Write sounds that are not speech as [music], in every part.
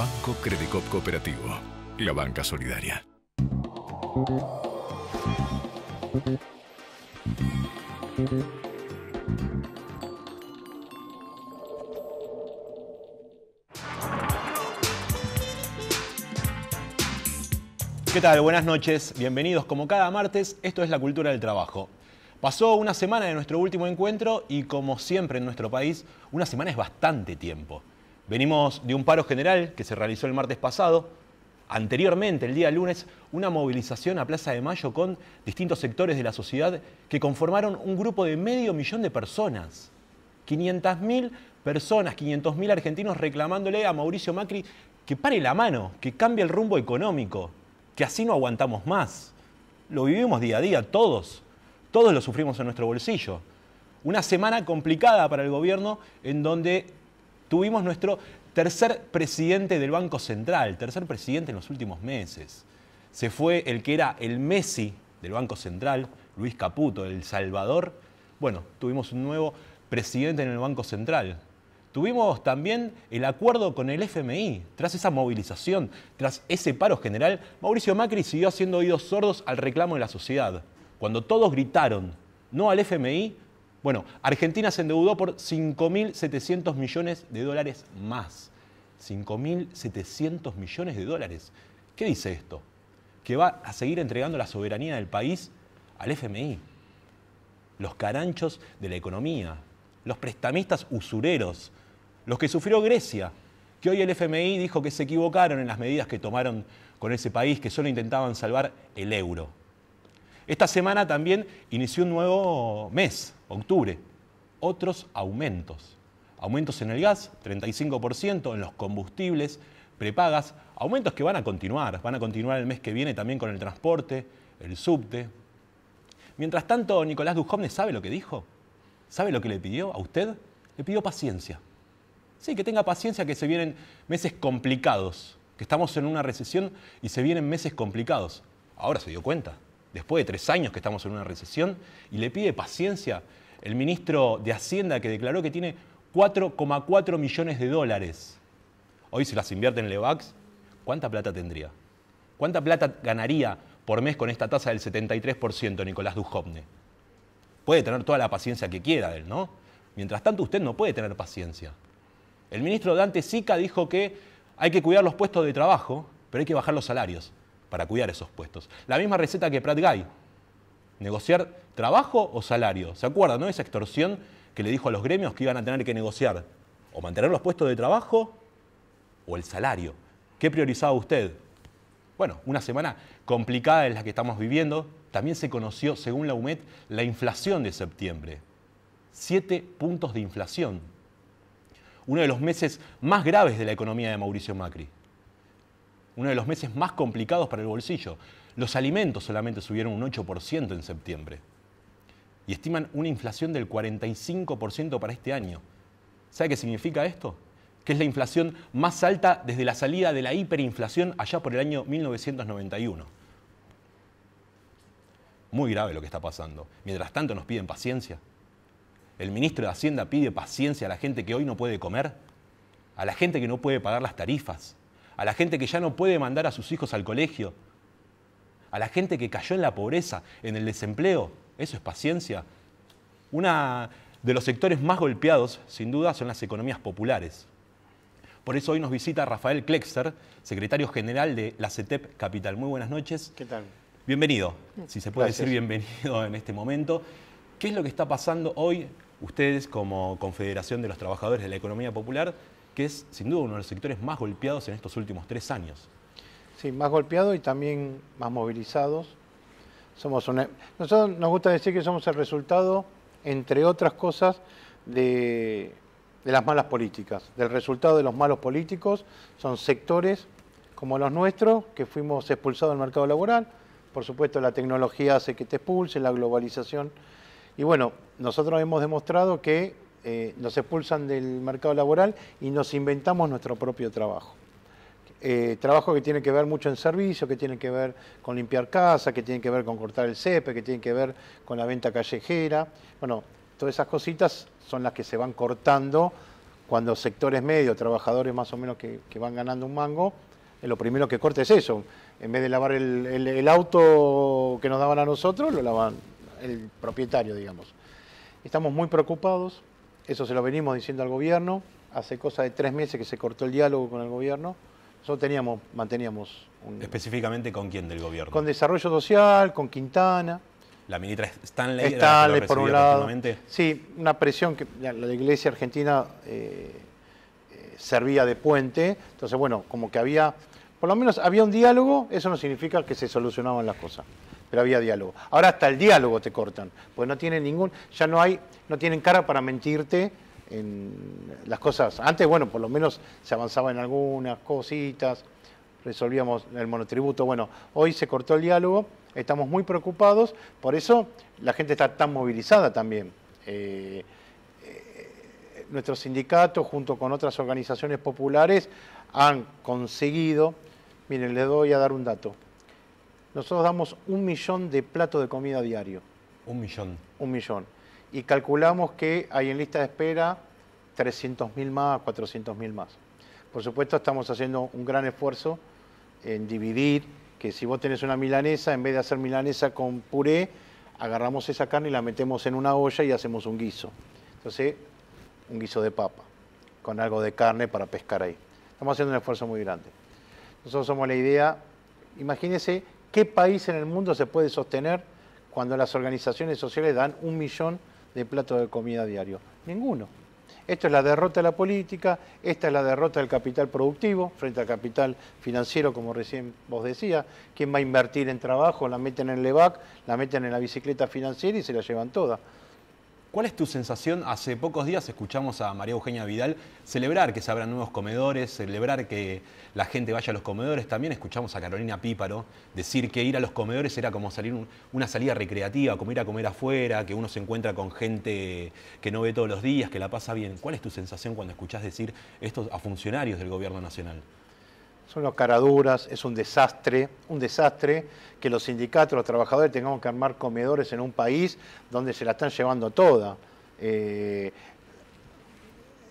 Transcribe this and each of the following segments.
Banco Credicop Cooperativo. La banca solidaria. ¿Qué tal? Buenas noches, bienvenidos como cada martes, esto es La Cultura del Trabajo. Pasó una semana de nuestro último encuentro y como siempre en nuestro país, una semana es bastante tiempo. Venimos de un paro general que se realizó el martes pasado. Anteriormente, el día lunes, una movilización a Plaza de Mayo con distintos sectores de la sociedad que conformaron un grupo de medio millón de personas. 500.000 personas, 500.000 argentinos reclamándole a Mauricio Macri que pare la mano, que cambie el rumbo económico, que así no aguantamos más. Lo vivimos día a día, todos. Todos lo sufrimos en nuestro bolsillo. Una semana complicada para el gobierno en donde tuvimos nuestro tercer presidente del Banco Central, tercer presidente en los últimos meses. Se fue el que era el Messi del Banco Central, Luis Caputo, El Salvador. Bueno, tuvimos un nuevo presidente en el Banco Central. Tuvimos también el acuerdo con el FMI. Tras esa movilización, tras ese paro general, Mauricio Macri siguió haciendo oídos sordos al reclamo de la sociedad. Cuando todos gritaron no al FMI, bueno, Argentina se endeudó por 5.700 millones de dólares más. 5.700 millones de dólares. ¿Qué dice esto? Que va a seguir entregando la soberanía del país al FMI. Los caranchos de la economía, los prestamistas usureros, los que sufrió Grecia, que hoy el FMI dijo que se equivocaron en las medidas que tomaron con ese país, que solo intentaban salvar el euro. Esta semana también inició un nuevo mes, octubre. Otros aumentos. Aumentos en el gas, 35%, en los combustibles, prepagas, aumentos que van a continuar, van a continuar el mes que viene también con el transporte, el subte. Mientras tanto, Nicolás Dujovne sabe lo que dijo, sabe lo que le pidió a usted, le pidió paciencia. Sí, que tenga paciencia que se vienen meses complicados, que estamos en una recesión y se vienen meses complicados. Ahora se dio cuenta, después de tres años que estamos en una recesión, y le pide paciencia el ministro de Hacienda que declaró que tiene 4,4 millones de dólares. Hoy si las invierte en Levax, ¿cuánta plata tendría? ¿Cuánta plata ganaría por mes con esta tasa del 73% Nicolás Dujovne? Puede tener toda la paciencia que quiera él, ¿no? Mientras tanto usted no puede tener paciencia. El ministro Dante Sica dijo que hay que cuidar los puestos de trabajo, pero hay que bajar los salarios para cuidar esos puestos. La misma receta que Prat Guy, negociar trabajo o salario. ¿Se acuerdan, no? Esa extorsión que le dijo a los gremios que iban a tener que negociar o mantener los puestos de trabajo o el salario. ¿Qué priorizaba usted? Bueno, una semana complicada en la que estamos viviendo. También se conoció, según la UMED, la inflación de septiembre. Siete puntos de inflación. Uno de los meses más graves de la economía de Mauricio Macri uno de los meses más complicados para el bolsillo. Los alimentos solamente subieron un 8% en septiembre. Y estiman una inflación del 45% para este año. ¿Sabe qué significa esto? Que es la inflación más alta desde la salida de la hiperinflación allá por el año 1991. Muy grave lo que está pasando. Mientras tanto nos piden paciencia. El ministro de Hacienda pide paciencia a la gente que hoy no puede comer, a la gente que no puede pagar las tarifas, a la gente que ya no puede mandar a sus hijos al colegio, a la gente que cayó en la pobreza, en el desempleo. Eso es paciencia. Uno de los sectores más golpeados, sin duda, son las economías populares. Por eso hoy nos visita Rafael Klexter, secretario general de la CETEP Capital. Muy buenas noches. ¿Qué tal? Bienvenido, si se puede decir bienvenido en este momento. ¿Qué es lo que está pasando hoy ustedes como Confederación de los Trabajadores de la Economía Popular que es sin duda uno de los sectores más golpeados en estos últimos tres años. Sí, más golpeados y también más movilizados. Somos Nosotros nos gusta decir que somos el resultado, entre otras cosas, de, de las malas políticas, del resultado de los malos políticos. Son sectores como los nuestros, que fuimos expulsados del mercado laboral. Por supuesto, la tecnología hace que te expulse, la globalización. Y bueno, nosotros hemos demostrado que eh, nos expulsan del mercado laboral y nos inventamos nuestro propio trabajo. Eh, trabajo que tiene que ver mucho en servicio, que tiene que ver con limpiar casa, que tiene que ver con cortar el cepe, que tiene que ver con la venta callejera. Bueno, todas esas cositas son las que se van cortando cuando sectores medios, trabajadores más o menos que, van ganando un mango, eh, lo primero que corta es eso. En vez de lavar el, el auto que nos daban a nosotros, lo lavan el propietario, digamos. Estamos muy preocupados eso se lo venimos diciendo al gobierno. Hace cosa de tres meses que se cortó el diálogo con el gobierno. Nosotros teníamos, manteníamos... Un... ¿Específicamente con quién del gobierno? Con Desarrollo Social, con Quintana. La ministra Stanley. Stanley, por un lado. Sí, una presión que la, iglesia argentina eh, eh, servía de puente. Entonces, bueno, como que había, por lo menos había un diálogo, eso no significa que se solucionaban las cosas pero había diálogo. Ahora hasta el diálogo te cortan, pues no tienen ningún, ya no hay, no tienen cara para mentirte en las cosas. Antes, bueno, por lo menos se avanzaba en algunas cositas, resolvíamos el monotributo. Bueno, hoy se cortó el diálogo, estamos muy preocupados, por eso la gente está tan movilizada también. Eh, sindicato, eh, nuestros sindicatos, junto con otras organizaciones populares, han conseguido, miren, les doy a dar un dato, nosotros damos un millón de platos de comida diario. Un millón. Un millón. Y calculamos que hay en lista de espera 300.000 más, 400.000 más. Por supuesto, estamos haciendo un gran esfuerzo en dividir, que si vos tenés una milanesa, en vez de hacer milanesa con puré, agarramos esa carne y la metemos en una olla y hacemos un guiso. Entonces, un guiso de papa, con algo de carne para pescar ahí. Estamos haciendo un esfuerzo muy grande. Nosotros somos la idea, imagínense ¿Qué país en el mundo se puede sostener cuando las organizaciones sociales dan un millón de platos de comida diario? Ninguno. Esto es la derrota de la política, esta es la derrota del capital productivo frente al capital financiero, como recién vos decía. ¿Quién va a invertir en trabajo? La meten en el EVAC, la meten en la bicicleta financiera y se la llevan toda. ¿Cuál es tu sensación? Hace pocos días escuchamos a María Eugenia Vidal celebrar que se abran nuevos comedores, celebrar que la gente vaya a los comedores. También escuchamos a Carolina Píparo decir que ir a los comedores era como salir una salida recreativa, como ir a comer afuera, que uno se encuentra con gente que no ve todos los días, que la pasa bien. ¿Cuál es tu sensación cuando escuchás decir esto a funcionarios del Gobierno Nacional? son los caraduras, es un desastre, un desastre que los sindicatos, los trabajadores tengamos que armar comedores en un país donde se la están llevando toda. Eh,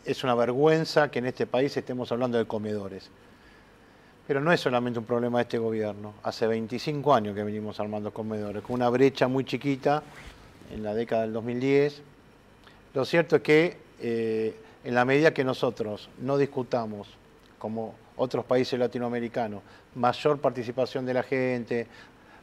es una vergüenza que en este país estemos hablando de comedores. Pero no es solamente un problema de este gobierno. Hace 25 años que venimos armando comedores, con una brecha muy chiquita en la década del 2010. Lo cierto es que eh, en la medida que nosotros no discutamos como otros países latinoamericanos, mayor participación de la gente,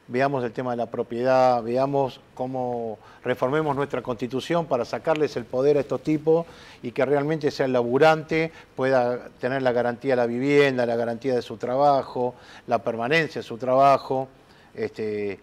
veamos el tema de la propiedad, veamos cómo reformemos nuestra constitución para sacarles el poder a estos tipos y que realmente sea el laburante, pueda tener la garantía de la vivienda, la garantía de su trabajo, la permanencia de su trabajo. Este,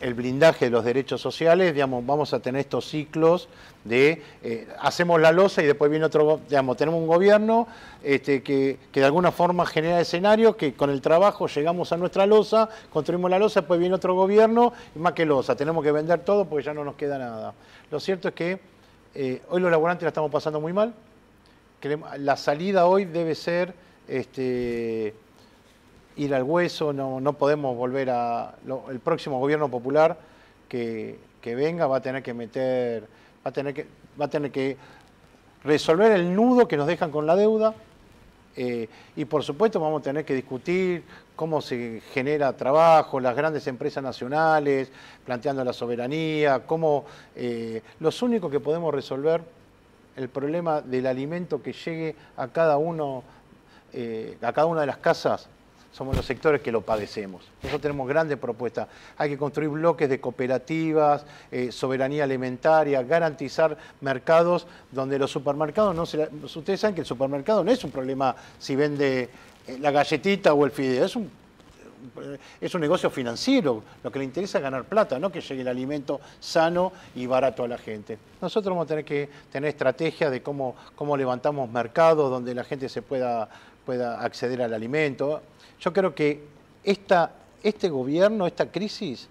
el blindaje de los derechos sociales, digamos, vamos a tener estos ciclos de eh, hacemos la losa y después viene otro, digamos, tenemos un gobierno este, que, de alguna forma genera escenarios que con el trabajo llegamos a nuestra losa, construimos la losa, después viene otro gobierno, y más que losa, tenemos que vender todo porque ya no nos queda nada. Lo cierto es que eh, hoy los laborantes la estamos pasando muy mal, la salida hoy debe ser... Este, ir al hueso, no, podemos volver a... el próximo gobierno popular que, venga va a tener que meter, va a tener que, va a tener que resolver el nudo que nos dejan con la deuda eh, y por supuesto vamos a tener que discutir cómo se genera trabajo, las grandes empresas nacionales, planteando la soberanía, cómo eh, los únicos que podemos resolver el problema del alimento que llegue a cada uno, eh, a cada una de las casas somos los sectores que lo padecemos. Nosotros tenemos grandes propuestas. Hay que construir bloques de cooperativas, eh, soberanía alimentaria, garantizar mercados donde los supermercados no se... Ustedes saben que el supermercado no es un problema si vende eh, la galletita o el fideo, es un es negocio financiero, lo que le interesa es ganar plata, no que llegue el alimento sano y barato a la gente. Nosotros vamos a tener que tener estrategias de cómo, cómo levantamos mercados donde la gente se pueda, pueda acceder al alimento. Yo creo que esta, este gobierno, esta crisis,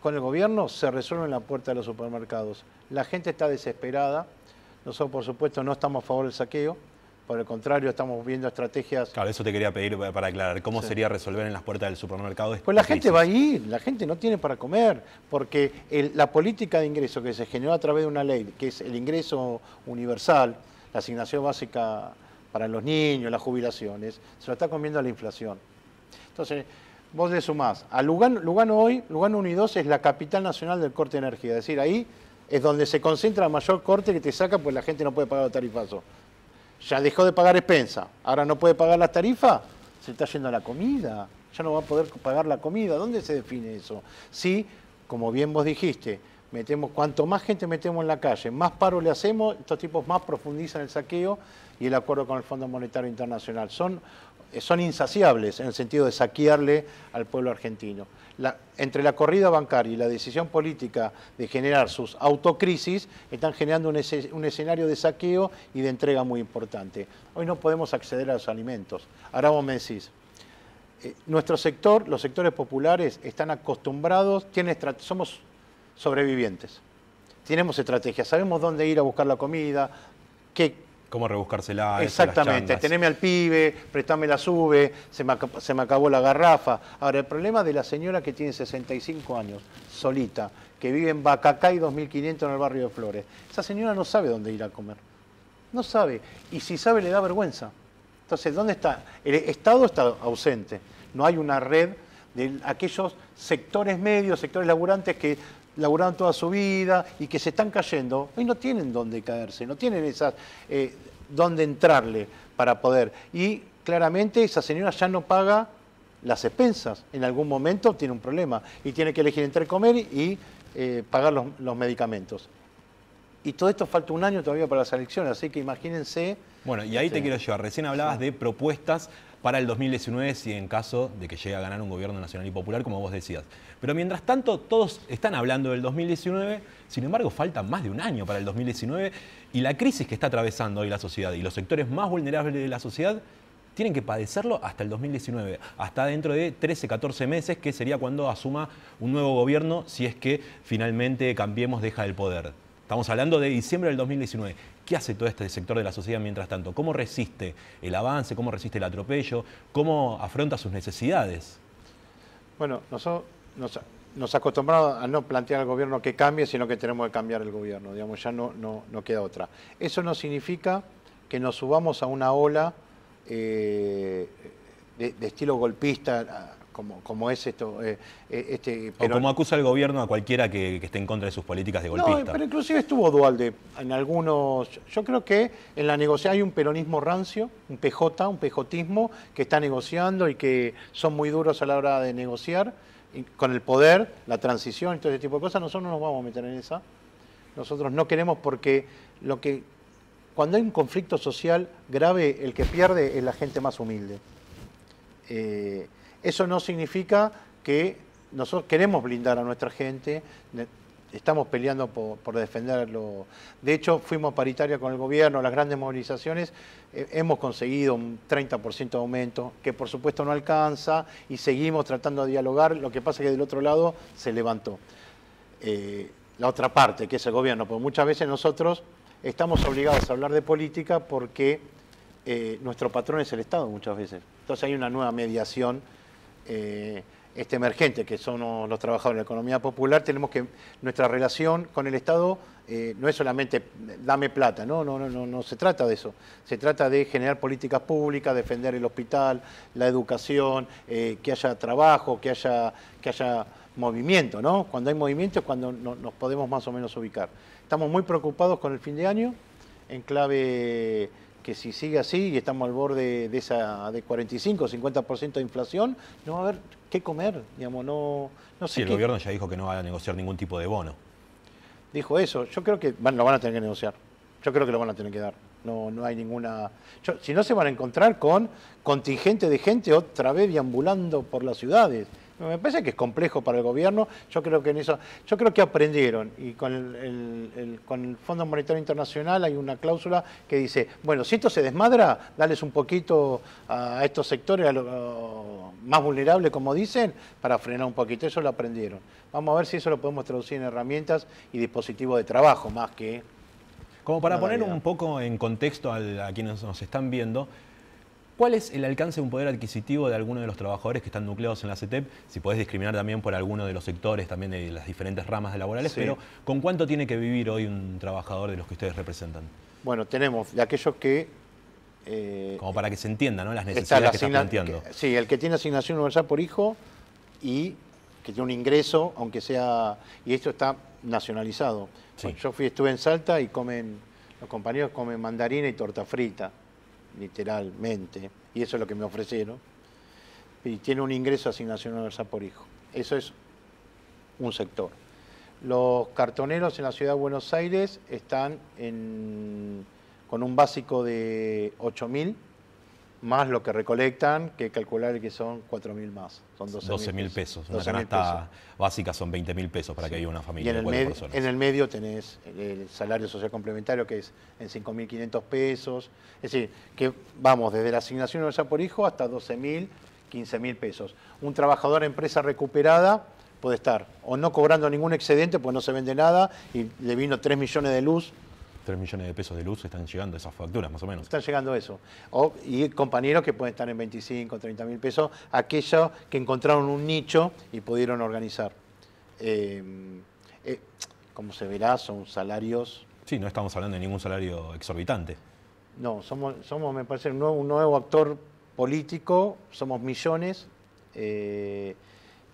con el gobierno se resuelve en la puerta de los supermercados. La gente está desesperada. Nosotros, por supuesto, no estamos a favor del saqueo. Por el contrario, estamos viendo estrategias. Claro, eso te quería pedir para aclarar. ¿Cómo sería resolver en las puertas del supermercado? Esta pues la gente va a ir, la gente no tiene para comer, porque la política de ingreso que se generó a través de una ley, que es el ingreso universal, la asignación básica para los niños, las jubilaciones, se lo está comiendo la inflación. Entonces, vos le sumás, a Lugano, hoy, Lugano 1 y 2 es la capital nacional del corte de energía, es decir, ahí es donde se concentra el mayor corte que te saca, porque la gente no puede pagar los tarifazos. Ya dejó de pagar expensa, ahora no puede pagar las tarifas, se está yendo a la comida, ya no va a poder pagar la comida. ¿Dónde se define eso? Si, como bien vos dijiste, metemos, cuanto más gente metemos en la calle, más paro le hacemos, estos tipos más profundizan el saqueo, y el acuerdo con el Fondo Monetario Internacional. Son, son insaciables en el sentido de saquearle al pueblo argentino. entre la corrida bancaria y la decisión política de generar sus autocrisis, están generando un, escenario de saqueo y de entrega muy importante. Hoy no podemos acceder a los alimentos. Ahora vos me eh, nuestro sector, los sectores populares, están acostumbrados, somos sobrevivientes. Tenemos estrategias, sabemos dónde ir a buscar la comida, qué, Cómo rebuscársela. Exactamente, teneme al pibe, prestame la sube, se me, se me acabó la garrafa. Ahora, el problema de la señora que tiene 65 años, solita, que vive en Bacacay 2500 en el barrio de Flores, esa señora no sabe dónde ir a comer. No sabe. Y si sabe, le da vergüenza. Entonces, ¿dónde está? El Estado está ausente. No hay una red de aquellos sectores medios, sectores laburantes que laburaron toda su vida y que se están cayendo, hoy no tienen dónde caerse, no tienen esas, eh, dónde entrarle para poder. Y claramente esa señora ya no paga las expensas, en algún momento tiene un problema y tiene que elegir entre comer y eh, pagar los, medicamentos. Y todo esto falta un año todavía para las elecciones, así que imagínense. Bueno, y ahí te este, quiero llevar. Recién hablabas de propuestas para el 2019 si en caso de que llegue a ganar un gobierno nacional y popular, como vos decías. Pero mientras tanto, todos están hablando del 2019, sin embargo, falta más de un año para el 2019 y la crisis que está atravesando hoy la sociedad y los sectores más vulnerables de la sociedad tienen que padecerlo hasta el 2019, hasta dentro de 13, 14 meses, que sería cuando asuma un nuevo gobierno si es que finalmente Cambiemos deja el poder. Estamos hablando de diciembre del 2019. ¿Qué hace todo este sector de la sociedad mientras tanto? ¿Cómo resiste el avance? ¿Cómo resiste el atropello? ¿Cómo afronta sus necesidades? Bueno, nosotros nos, acostumbramos a no plantear al gobierno que cambie, sino que tenemos que cambiar el gobierno, digamos, ya no, no, queda otra. Eso no significa que nos subamos a una ola eh, de, estilo golpista como, es esto. Eh, eh, este, pero... O como acusa el gobierno a cualquiera que, esté en contra de sus políticas de golpista. pero inclusive estuvo Dualde en algunos... Yo creo que en la negociación hay un peronismo rancio, un PJ, un pejotismo, que está negociando y que son muy duros a la hora de negociar. con el poder, la transición, y todo ese tipo de cosas, nosotros no nos vamos a meter en esa. Nosotros no queremos porque lo que cuando hay un conflicto social grave, el que pierde es la gente más humilde. Eh, eso no significa que nosotros queremos blindar a nuestra gente, estamos peleando por, defenderlo. De hecho, fuimos paritaria con el gobierno, las grandes movilizaciones, eh, hemos conseguido un 30% de aumento, que por supuesto no alcanza, y seguimos tratando de dialogar, lo que pasa es que del otro lado se levantó. Eh, la otra parte, que es el gobierno, porque muchas veces nosotros estamos obligados a hablar de política porque eh, nuestro patrón es el Estado muchas veces. Entonces hay una nueva mediación eh, este emergente, que son los trabajadores de la economía popular, tenemos que nuestra relación con el Estado eh, no es solamente dame plata, ¿no? No, no, no, se trata de eso. Se trata de generar políticas públicas, defender el hospital, la educación, eh, que haya trabajo, que haya, que haya movimiento, ¿no? Cuando hay movimiento es cuando nos podemos más o menos ubicar. Estamos muy preocupados con el fin de año en clave que si sigue así y estamos al borde de esa de 45 50% de inflación, no va a haber qué comer, digamos, no, sé. el gobierno ya dijo que no va a negociar ningún tipo de bono. Dijo eso, yo creo que van, lo van a tener que negociar, yo creo que lo van a tener que dar. No, no hay ninguna. si no se van a encontrar con contingente de gente otra vez deambulando por las ciudades. Me parece que es complejo para el gobierno. Yo creo que en eso, yo creo que aprendieron y con el, FMI Fondo Internacional hay una cláusula que dice, bueno, si esto se desmadra, dales un poquito a estos sectores a más vulnerables, como dicen, para frenar un poquito. Eso lo aprendieron. Vamos a ver si eso lo podemos traducir en herramientas y dispositivos de trabajo más que. Como para poner un poco en contexto a quienes nos están viendo. ¿Cuál es el alcance de un poder adquisitivo de alguno de los trabajadores que están nucleados en la CETEP? Si podés discriminar también por alguno de los sectores, también de las diferentes ramas laborales, pero ¿con cuánto tiene que vivir hoy un trabajador de los que ustedes representan? Bueno, tenemos de aquellos que... Eh, Como para que se entienda, ¿no? las necesidades que están planteando. sí, el que tiene asignación universal por hijo y que tiene un ingreso, aunque sea... Y esto está nacionalizado. yo fui, estuve en Salta y comen... Los compañeros comen mandarina y torta frita literalmente, y eso es lo que me ofrecieron, y tiene un ingreso asignación universal por hijo. Eso es un sector. Los cartoneros en la ciudad de Buenos Aires están con un básico de 8.000 más lo que recolectan, que calcular que son 4.000 más. Son 12.000 pesos. Una canasta básica son 20.000 pesos para que haya una familia y en En el medio tenés el salario social complementario, que es en 5.500 pesos. Es decir, que vamos desde la asignación universal por hijo hasta 12.000, 15.000 pesos. Un trabajador empresa recuperada puede estar o no cobrando ningún excedente, pues no se vende nada y le vino 3 millones de luz 3 millones de pesos de luz están llegando esas facturas, más o menos. Están llegando eso. y compañeros que pueden estar en 25, 30 mil pesos, aquellos que encontraron un nicho y pudieron organizar. Eh, eh, como se verá, son salarios... Sí, no estamos hablando de ningún salario exorbitante. No, somos, somos me parece, un nuevo, actor político, somos millones. Eh,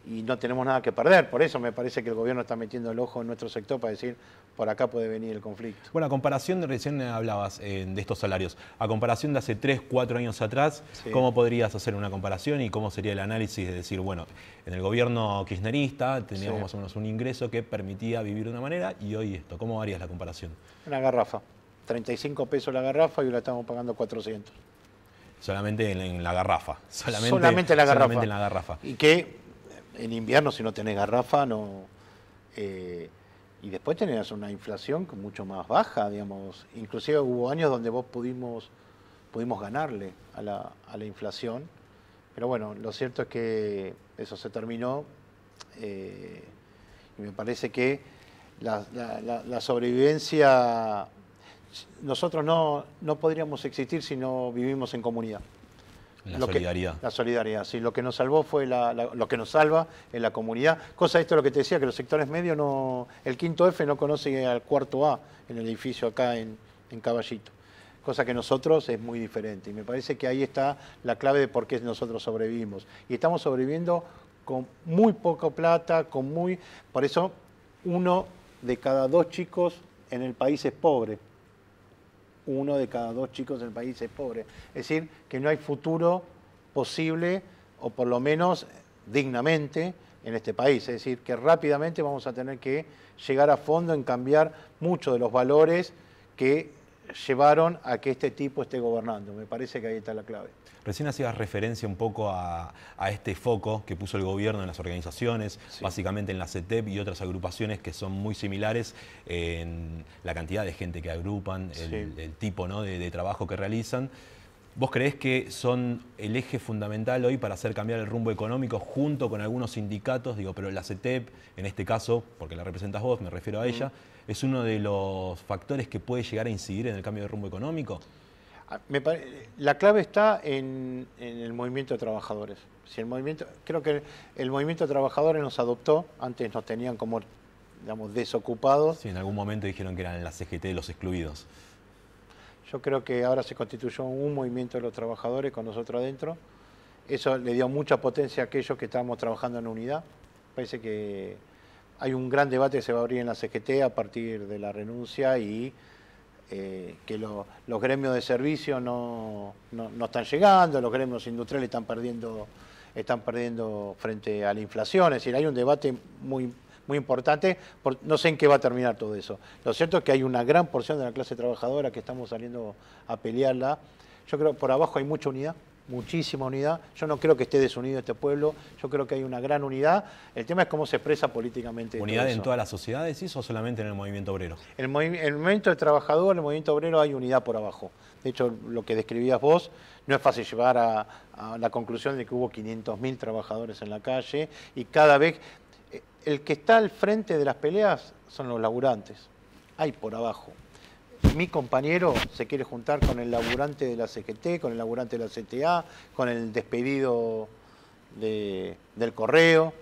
y no tenemos nada que perder. Por eso me parece que el gobierno está metiendo el ojo en nuestro sector para decir, por acá puede venir el conflicto. Bueno, a comparación, de, recién hablabas eh, de estos salarios, a comparación de hace 3, 4 años atrás, ¿cómo podrías hacer una comparación y cómo sería el análisis de decir, bueno, en el gobierno kirchnerista teníamos más o menos un ingreso que permitía vivir de una manera y hoy esto? ¿Cómo harías la comparación? Una garrafa, 35 pesos la garrafa y hoy la estamos pagando 400. Solamente en, la garrafa. Solamente, solamente, la garrafa. solamente en la garrafa. Y que en invierno si no tenés garrafa, no... Eh, y después tenés una inflación mucho más baja, digamos. Inclusive hubo años donde vos pudimos, pudimos ganarle a la, inflación. Pero bueno, lo cierto es que eso se terminó eh, y me parece que la, sobrevivencia, nosotros no podríamos existir si no vivimos en comunidad. La solidaridad. la solidaridad, sí. Lo que nos salvó fue lo que nos salva en la comunidad. Cosa de esto lo que te decía, que los sectores medios no. El quinto F no conoce al cuarto A en el edificio acá en, en Caballito cosa que nosotros es muy diferente. Y me parece que ahí está la clave de por qué nosotros sobrevivimos. Y estamos sobreviviendo con muy poca plata, con muy... Por eso uno de cada dos chicos en el país es pobre uno de cada dos chicos del país es pobre. Es decir, que no hay futuro posible, o por lo menos dignamente, en este país. Es decir, que rápidamente vamos a tener que llegar a fondo en cambiar muchos de los valores que llevaron a que este tipo esté gobernando. Me parece que ahí está la clave. Recién hacías referencia un poco a, este foco que puso el gobierno en las organizaciones, básicamente en la CETEP y otras agrupaciones que son muy similares en la cantidad de gente que agrupan, el, tipo de, trabajo que realizan. ¿Vos creés que son el eje fundamental hoy para hacer cambiar el rumbo económico junto con algunos sindicatos? Digo, pero la CETEP, en este caso, porque la representas vos, me refiero a ella, ¿es uno de los factores que puede llegar a incidir en el cambio de rumbo económico? la clave está en, el movimiento de trabajadores. Si el movimiento, creo que el, movimiento de trabajadores nos adoptó, antes nos tenían como digamos, desocupados. Sí, en algún momento dijeron que eran la CGT los excluidos. Yo creo que ahora se constituyó un movimiento de los trabajadores con nosotros adentro. Eso le dio mucha potencia a aquellos que estábamos trabajando en unidad. Parece que hay un gran debate que se va a abrir en la CGT a partir de la renuncia y eh, que los gremios de servicio no, están llegando, los gremios industriales están perdiendo, están perdiendo frente a la inflación. Es decir, hay un debate muy, muy importante, no sé en qué va a terminar todo eso. Lo cierto es que hay una gran porción de la clase trabajadora que estamos saliendo a pelearla. Yo creo que por abajo hay mucha unidad muchísima unidad. Yo no creo que esté desunido este pueblo, yo creo que hay una gran unidad. El tema es cómo se expresa políticamente. ¿Unidad en todas las sociedades ¿sí? o solamente en el movimiento obrero? En el, movimiento del trabajador, en el movimiento obrero hay unidad por abajo. De hecho, lo que describías vos, no es fácil llevar a, a la conclusión de que hubo 500.000 trabajadores en la calle y cada vez eh, el que está al frente de las peleas son los laburantes. Hay por abajo, mi compañero se quiere juntar con el laburante de la CGT, con el laburante de la CTA, con el despedido del correo.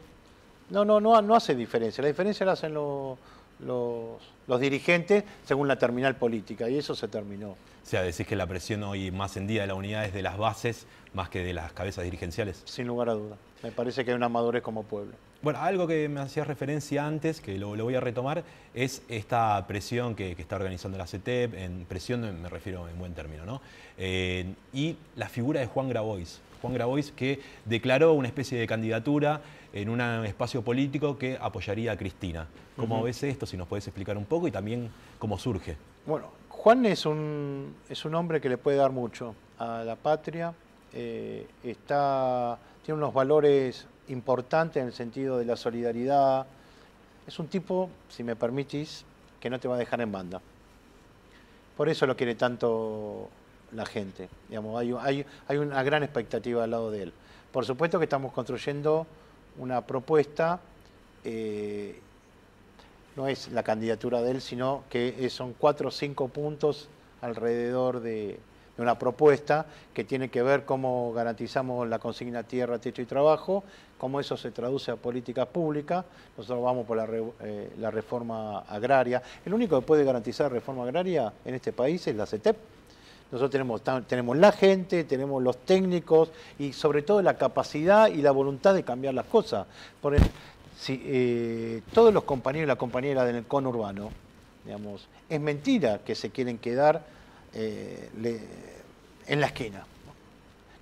No, no, no, no hace diferencia. La diferencia la hacen los los, los, dirigentes según la terminal política, y eso se terminó. O sea, decís que la presión hoy más en día de la unidad es de las bases más que de las cabezas dirigenciales. Sin lugar a duda. Me parece que hay una madurez como pueblo. Bueno, algo que me hacías referencia antes, que lo, voy a retomar, es esta presión que, está organizando la CETEP, en presión me refiero en buen término, ¿no? Eh, y la figura de Juan Grabois. Juan Grabois que declaró una especie de candidatura en un espacio político que apoyaría a Cristina. ¿Cómo ves esto? Si nos puedes explicar un poco y también cómo surge. Bueno, Juan es un, es un hombre que le puede dar mucho a la patria. Eh, está, tiene unos valores importantes en el sentido de la solidaridad. Es un tipo, si me permitís, que no te va a dejar en banda. Por eso lo quiere tanto la gente. Digamos, hay una gran expectativa al lado de él. Por supuesto que estamos construyendo una propuesta, eh, no es la candidatura de él, sino que son cuatro o cinco puntos alrededor de, una propuesta que tiene que ver cómo garantizamos la consigna tierra, techo y trabajo, cómo eso se traduce a políticas públicas. Nosotros vamos por la, eh, la reforma agraria. El único que puede garantizar reforma agraria en este país es la CETEP nosotros tenemos, tenemos la gente, tenemos los técnicos y sobre todo la capacidad y la voluntad de cambiar las cosas. Por si, eh, todos los compañeros y las compañeras del conurbano, digamos, es mentira que se quieren quedar eh, en la esquina.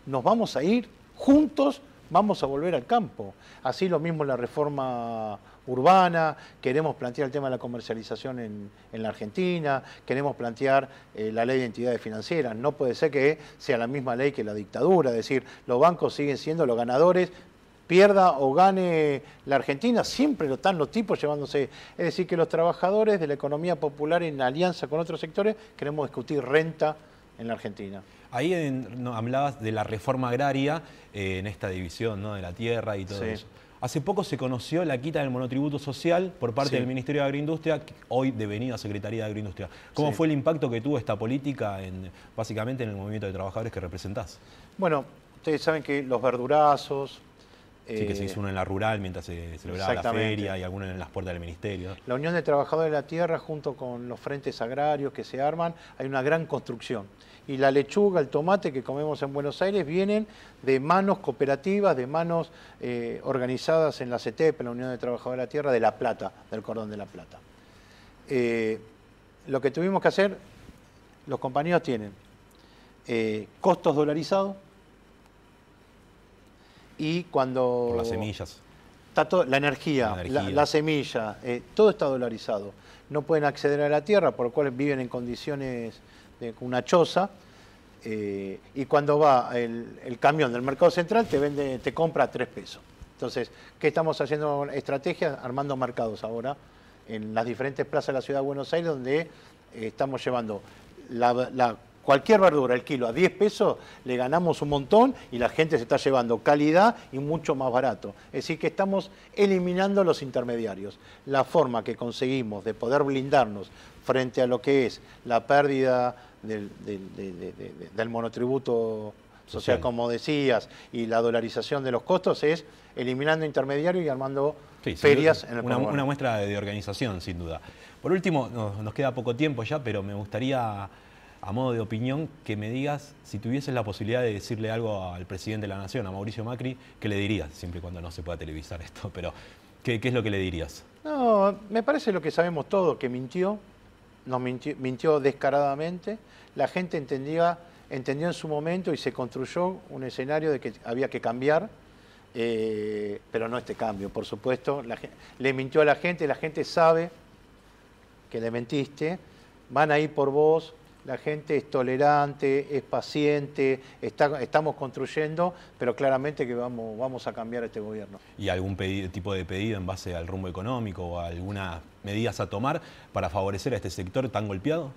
Nos vamos a ir juntos, vamos a volver al campo. Así lo mismo la reforma urbana, queremos plantear el tema de la comercialización en, la Argentina, queremos plantear eh, la ley de entidades financieras. No puede ser que sea la misma ley que la dictadura, es decir, los bancos siguen siendo los ganadores, pierda o gane la Argentina, siempre lo están los tipos llevándose. Es decir, que los trabajadores de la economía popular en alianza con otros sectores queremos discutir renta en la Argentina. Ahí hablabas de la reforma agraria eh, en esta división ¿no? de la tierra y todo eso. Hace poco se conoció la quita del monotributo social por parte del Ministerio de Agroindustria, hoy devenida Secretaría de Agroindustria. ¿Cómo fue el impacto que tuvo esta política en, básicamente en el movimiento de trabajadores que representás? Bueno, ustedes saben que los verdurazos, Sí, que se eh, hizo uno en la rural mientras se celebraba la feria y alguno en las puertas del ministerio. La Unión de Trabajadores de la Tierra, junto con los frentes agrarios que se arman, hay una gran construcción. Y la lechuga, el tomate que comemos en Buenos Aires vienen de manos cooperativas, de manos eh, organizadas en la CETEP, en la Unión de Trabajadores de la Tierra, de La Plata, del Cordón de la Plata. Eh, lo que tuvimos que hacer, los compañeros tienen costos dolarizados, y cuando... las semillas. la energía, la, semilla, eh, todo está dolarizado. No pueden acceder a la tierra, por lo cual viven en condiciones de una choza. Eh, y cuando va el, camión del mercado central te vende, te compra a tres pesos. Entonces, ¿qué estamos haciendo estrategias? Armando mercados ahora en las diferentes plazas de la ciudad de Buenos Aires, donde eh, estamos llevando la Cualquier verdura, el kilo a 10 pesos, le ganamos un montón y la gente se está llevando calidad y mucho más barato. Es decir, que estamos eliminando los intermediarios. La forma que conseguimos de poder blindarnos frente a lo que es la pérdida del, monotributo social, como decías, y la dolarización de los costos es eliminando intermediarios y armando ferias en el una, una muestra de organización, sin duda. Por último, nos queda poco tiempo ya, pero me gustaría a modo de opinión, que me digas si tuvieses la posibilidad de decirle algo al presidente de la Nación, a Mauricio Macri, ¿qué le dirías? Siempre y cuando no se pueda televisar esto, pero ¿qué, es lo que le dirías? No, me parece lo que sabemos todos, que mintió, nos mintió, descaradamente, la gente entendía, entendió en su momento y se construyó un escenario de que había que cambiar, eh, pero no este cambio, por supuesto, le mintió a la gente, la gente sabe que le mentiste, van a ir por vos, la gente es tolerante, es paciente, estamos construyendo, pero claramente que vamos, a cambiar este gobierno. ¿Y algún tipo de pedido en base al rumbo económico o algunas medidas a tomar para favorecer a este sector tan golpeado?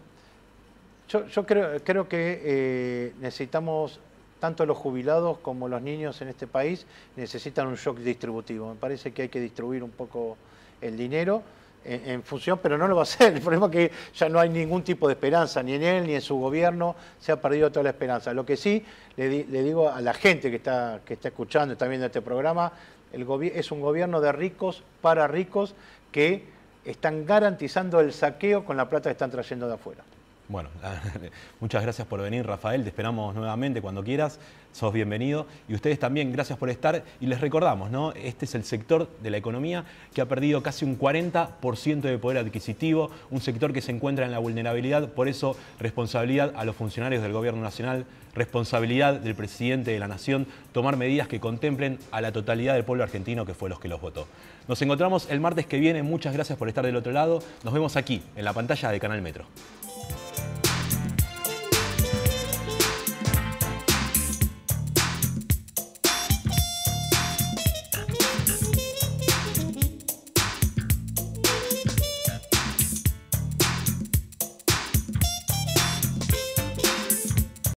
Yo, creo, que eh, necesitamos tanto los jubilados como los niños en este país necesitan un shock distributivo. Me parece que hay que distribuir un poco el dinero en, función, pero no lo va a hacer. [laughs] El problema es que ya no hay ningún tipo de esperanza, ni en él, ni en su gobierno, se ha perdido toda la esperanza. Lo que sí le, digo a la gente que está, que está escuchando, está viendo este programa, el es un gobierno de ricos para ricos que están garantizando el saqueo con la plata que están trayendo de afuera. Bueno, [laughs] muchas gracias por venir, Rafael. Te esperamos nuevamente cuando quieras. Sos bienvenido. Y ustedes también, gracias por estar. Y les recordamos, ¿no? Este es el sector de la economía que ha perdido casi un 40% de poder adquisitivo, un sector que se encuentra en la vulnerabilidad. Por eso, responsabilidad a los funcionarios del Gobierno Nacional, responsabilidad del presidente de la Nación, tomar medidas que contemplen a la totalidad del pueblo argentino que fue los que los votó. Nos encontramos el martes que viene. Muchas gracias por estar del otro lado. Nos vemos aquí, en la pantalla de Canal Metro.